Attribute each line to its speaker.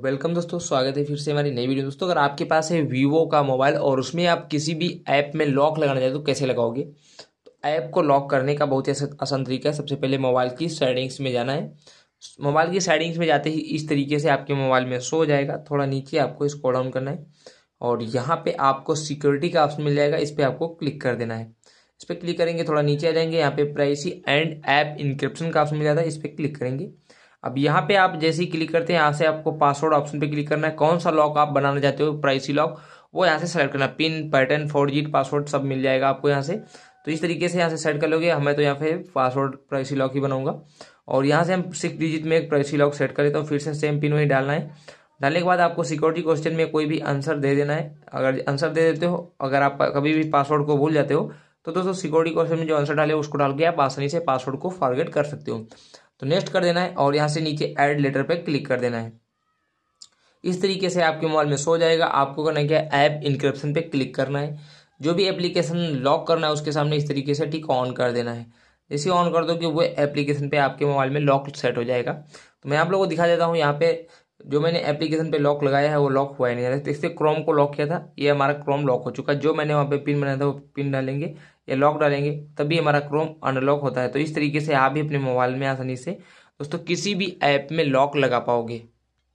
Speaker 1: welcome दोस्तों स्वागत है फिर से हमारी नई वीडियो दोस्तों अगर आपके पास है वीवो का मोबाइल और उसमें आप किसी भी ऐप में लॉक लगाना चाहते हो तो कैसे लगाओगे तो ऐप को लॉक करने का बहुत ही आसान तरीका है सबसे पहले मोबाइल की सेटिंग्स में जाना है मोबाइल की सेटिंग्स में जाते ही इस तरीके से आपके मोबाइल में शो जाएगा थोड़ा नीचे आपको इसको डाउन करना है और यहाँ पर आपको सिक्योरिटी का ऑप्शन मिल जाएगा इस पर आपको क्लिक कर देना है इस पर क्लिक करेंगे थोड़ा नीचे आ जाएंगे यहाँ पर प्राइसी एंड ऐप इंक्रिप्शन का ऑप्शन मिल जाता है इस पर क्लिक करेंगे अब यहाँ पे आप जैसे ही क्लिक करते हैं यहाँ से आपको पासवर्ड ऑप्शन पे क्लिक करना है कौन सा लॉक आप बनाना चाहते हो प्राइसी लॉक वो यहाँ से सेलेक्ट करना pin pattern four digit password सब मिल जाएगा आपको यहाँ से तो इस तरीके से यहाँ से सेट कर लोगे हमें तो यहाँ पे पासवर्ड प्राइसी लॉक ही बनाऊंगा और यहाँ से हम सिक्स डिजिट में एक प्राइसी लॉक सेट कर लेते हूँ फिर से सेम पिन वही डालना है डालने के बाद आपको सिक्योरिटी क्वेश्चन में कोई भी आंसर दे देना है अगर आंसर दे देते हो अगर आप कभी भी पासवर्ड को भूल जाते हो तो दोस्तों सिक्योरिटी क्वेश्चन में जो आंसर डाले उसको डाल के आप आसानी से पासवर्ड को फॉरगेट कर सकते हो तो नेक्स्ट कर देना है और यहाँ से नीचे ऐड लेटर पर क्लिक कर देना है इस तरीके से आपके मोबाइल में सो जाएगा आपको करना क्या ऐप इंक्रिप्शन पे क्लिक करना है जो भी एप्लीकेशन लॉक करना है उसके सामने इस तरीके से टिक ऑन कर देना है जैसे ऑन कर दो कि वो एप्लीकेशन पे आपके मोबाइल में लॉक सेट हो जाएगा तो मैं आप लोगों को दिखा देता हूँ यहाँ पे जो मैंने एप्लीकेशन पे लॉक लगाया है वो लॉक हुआ ही नहीं तो इससे क्रोम को लॉक किया था ये हमारा क्रोम लॉक हो चुका है जो मैंने वहाँ पे पिन बनाया था वो पिन डालेंगे या लॉक डालेंगे तभी हमारा क्रोम अनलॉक होता है तो इस तरीके से आप भी अपने मोबाइल में आसानी से दोस्तों किसी भी ऐप में लॉक लगा पाओगे